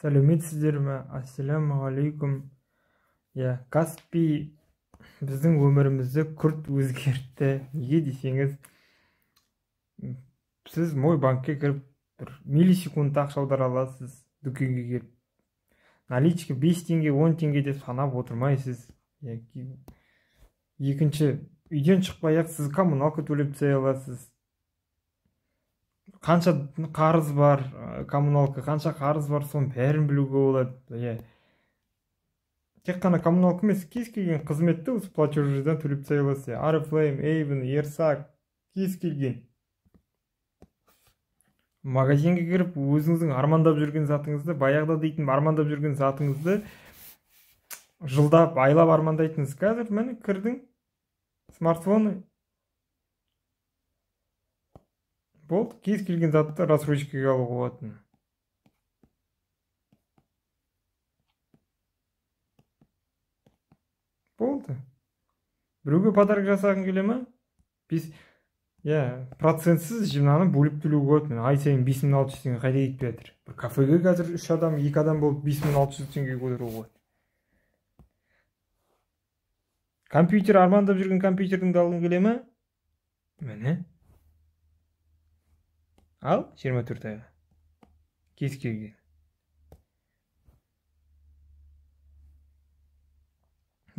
сәлеметсіздер ме ассалаумағалейкум иә каспи біздің өмірімізді күрт өзгертті неге десеңіз сіз мой банкке кіріп бір миллисекундта ақша аудара аласыз дүкенге келіп наличка бес теңге он теңге деп санап отырмайсыз екінші үйден шықпай ақ сіз коммуналка төлеп тастай аласыз қанша қарыз бар коммуналка қанша қарыз бар соның бәрін білуге болады иә тек қана коммуналка емес кез келген қызметті осы платежден төлеп тастай аласыз иә, арифлейм эйвен ерсак кез келген магазинге кіріп өзіңіздің армандап жүрген затыңызды баяғыда дейтін армандап жүрген затыңызды жылдап айлап армандайтынсыз қазір міне кірдің смартфоны болды кез келген затты рассрочкаға алуға болатын болды біреуге подарок жасағың келе ма бес иә процентсіз жинаны бөліп төлеуге болады мен ай сайын бес мың алты жүз теңге қайда кетпей жатыр бір кафеге қазір үш адам екі адам болып бес мың алты жүз теңге көтеруге болады компьютер армандап жүрген компьютеріңді алғың келе ма міне ал 24 төрт айға кез келген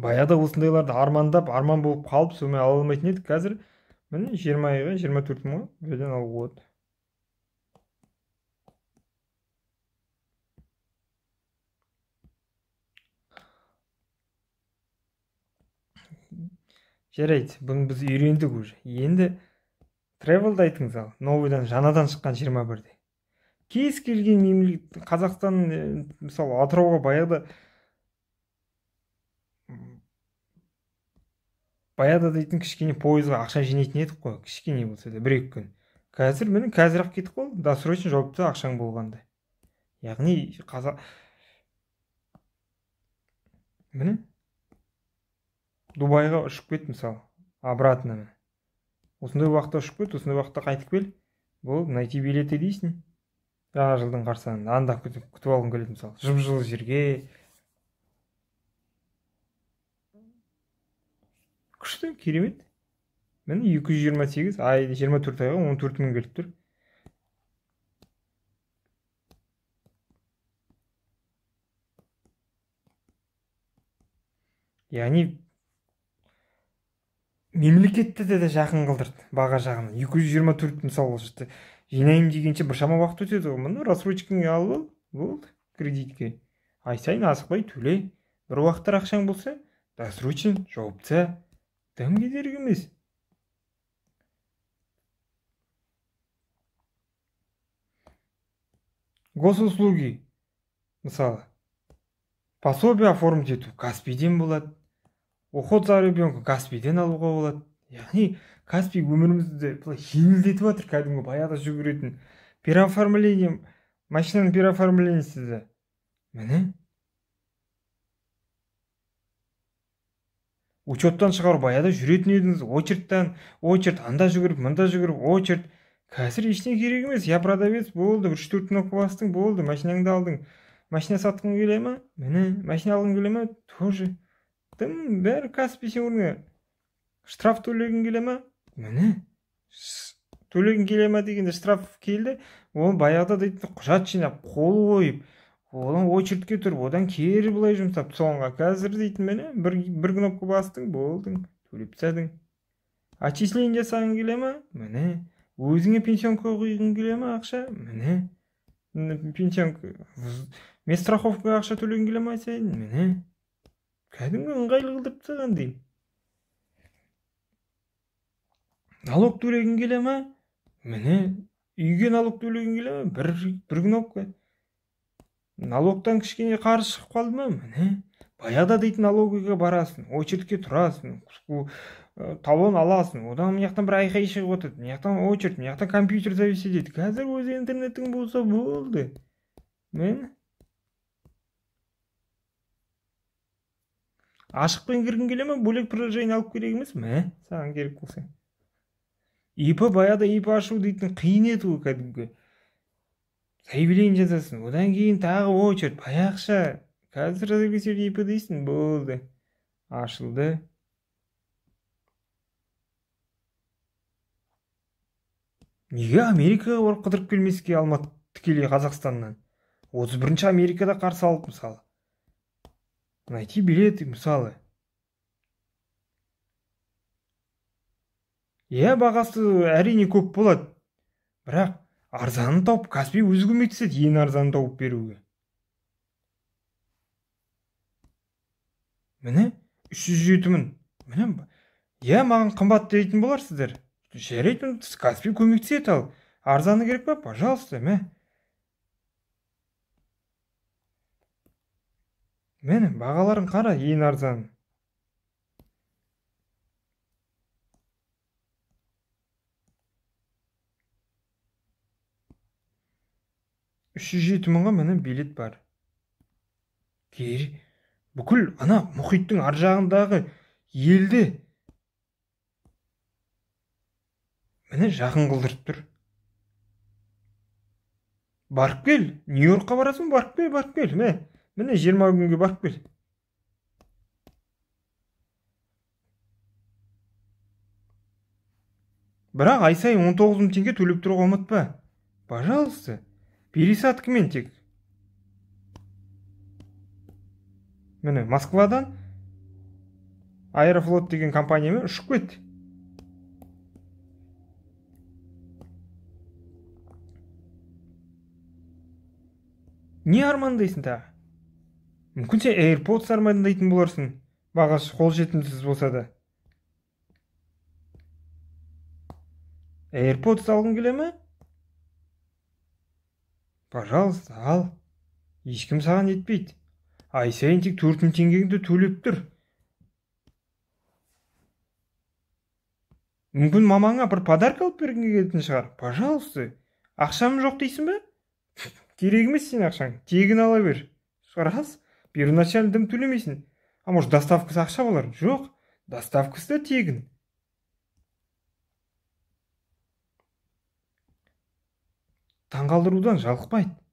баяғыда осындайларды армандап арман болып қалып сонымен ала алмайтын едік қазір міне жиырма айға жиырма төрт мың ғой алуға болады жарайды бұны біз үйрендік уже енді тревелді айтыңыз ал новыйдан жаңадан шыққан жиырма бірде кез келген мемлекет қазақстан э, мысалы атырауға баяғыда баяғыда дейтін кішкене пойызға ақша жинайтын едік қой кішкене болса да бір екі күн қазір міне қазір ақ кетіп қалды досрочно жауапты ақшаң болғанда яғни қазақ міне дубайға ұшып кет мысалы обратно осындай уақытта ұшып кет осындай уақытта қайтып кел Бұл найти билеты дейсің жаңа жылдың қарсаңында анда күтіп күтіп алғың келеді мысалы жып жылы жерге күшті керемет міне екі жүз жиырма сегіз ай жиырма төрт айға он төрт мың келіп тұр яғни мемлекетті де, де жақын қылдырды баға жағынан екі жүз жиырма төрт мысалы жерде жинаймын дегенше біршама уақыт өтеді ғой мұны рассрочкаңды алып ал болды кредитке ай сайын асықпай төле бір уақыттар ақшаң болса досрочен жауапты дым кедергі емес госуслуги мысалы пособие оформить ету Каспиден болады уход за ребенка каспийден алуға болады яғни каспий өмірімізді былай жеңілдетіп жатыр кәдімгі баяғыда жүгіретін переоформление машинаның переоформлениесі міне учеттан шығару баяғыда жүретін едіңіз очередьтан очередь анда жүгіріп мында жүгіріп очередь қазір ештеңе керек емес я продавец болды үш төрт кнопка бастың болды машинаңды алдың машина сатқың келе ма міне машина алғың келе ма тоже тым бәрі каспи сен штраф төлегің келе ма міне төлегің келе ма дегенде штраф келді ол баяғыда дейтін құжат жинап қол қойып одан очередьке тұрып одан кері былай жұмсап соңға қазір дейтін міне бір, бір кнопка бастың болдың төлеп тастадың отчисление жасағың келе ма міне өзіңе пенсионка құйғың келе ма ақша міне пенсионка мен страховкаға ақша төлегің келе ма сен міне кәдімгі ыңғайлы қылдырып тастаған деймін налог төлегің келе ма міне үйге налог төлегің келе ма бір, бір күн алып кел налогтан кішкене қарыз шығып қалды ма міне баяғыда дейтін налогиге барасың очередьке тұрасың талон аласың одан мына жақтан бір айқай шығып отырады мына жақтан очередь мына жақтан компьютер зависит дейді қазір өзі интернетің болса болды міне ашықпен кіргің келе ма бөлек приложение алып керек емес мә саған керек болса ип баяғыда ип ашу дейтін қиын еді ғой кәдімгі заявление жазасың одан кейін тағы очередь баяғыша қазір разрешить ип дейсің болды ашылды неге америкаға барып қыдырып келмеске алматы тікелей қазақстаннан отыз бірінші америкада қарсы алып мысалы найти билеты мысалы иә бағасы әрине көп болады бірақ арзанын тауып каспи өзі көмектеседі ең арзанын тауып беруге міне 307 мін. міне иә маған қымбат дейтін боларсыздар жарайды каспи көмектеседі ал арзаны керек па пожалуйста мә міне бағаларын қара ең арзан үш жеті мыңға міне билет бар кер бүкіл ана мұхиттың ар жағындағы елді міне жақын қылдырып тұр барып кел нью йоркқа барасың барып кел барып кел міне жиырма күнге барып кел бірақ ай сайын он тоғыз мың теңге төлеп тұруға ұмытпа пожалуйста пересадкамен тек міне москвадан аэрофлот деген компаниямен ұшып кет не армандайсың тағы мүмкін сен AirPods армандайтын боларсың бағасы қолжетімсіз болса да AirPods алғың келе ме пожалуйста ал ешкім саған етпейді ай сайын тек төрт мың теңгеңді төлеп тұр мүмкін мамаңа бір подарка алып бергің келетін шығар пожалуйста ақшам жоқ дейсің ба керек емес сенің ақшаң тегін ала бер рас дым төлемейсің а может доставкасы ақша болар жоқ доставкасы да тегін таңғалдырудан жалықпайды